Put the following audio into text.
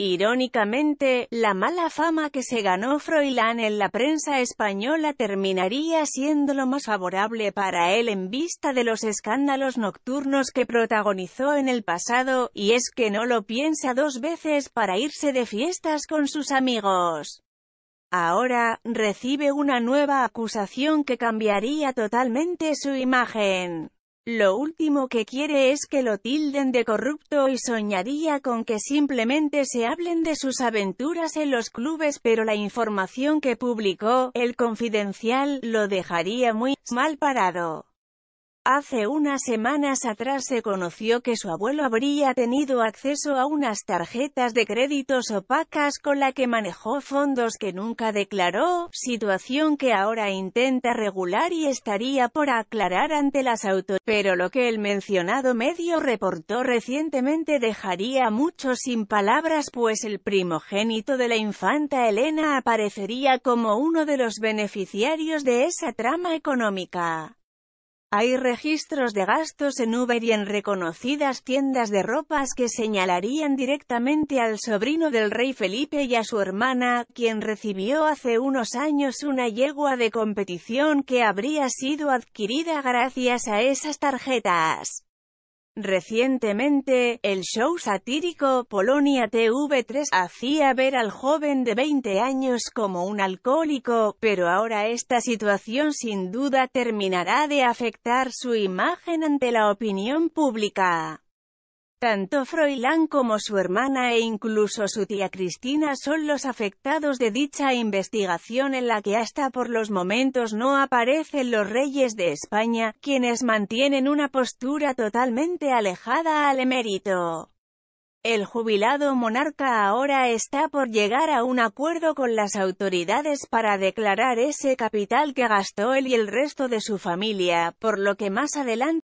Irónicamente, la mala fama que se ganó Froilán en la prensa española terminaría siendo lo más favorable para él en vista de los escándalos nocturnos que protagonizó en el pasado, y es que no lo piensa dos veces para irse de fiestas con sus amigos. Ahora, recibe una nueva acusación que cambiaría totalmente su imagen. Lo último que quiere es que lo tilden de corrupto y soñaría con que simplemente se hablen de sus aventuras en los clubes pero la información que publicó, el confidencial, lo dejaría muy mal parado. Hace unas semanas atrás se conoció que su abuelo habría tenido acceso a unas tarjetas de créditos opacas con la que manejó fondos que nunca declaró, situación que ahora intenta regular y estaría por aclarar ante las autoridades. Pero lo que el mencionado medio reportó recientemente dejaría mucho sin palabras pues el primogénito de la infanta Elena aparecería como uno de los beneficiarios de esa trama económica. Hay registros de gastos en Uber y en reconocidas tiendas de ropas que señalarían directamente al sobrino del rey Felipe y a su hermana, quien recibió hace unos años una yegua de competición que habría sido adquirida gracias a esas tarjetas. Recientemente, el show satírico Polonia TV3 hacía ver al joven de 20 años como un alcohólico, pero ahora esta situación sin duda terminará de afectar su imagen ante la opinión pública. Tanto Froilán como su hermana e incluso su tía Cristina son los afectados de dicha investigación en la que hasta por los momentos no aparecen los reyes de España, quienes mantienen una postura totalmente alejada al emérito. El jubilado monarca ahora está por llegar a un acuerdo con las autoridades para declarar ese capital que gastó él y el resto de su familia, por lo que más adelante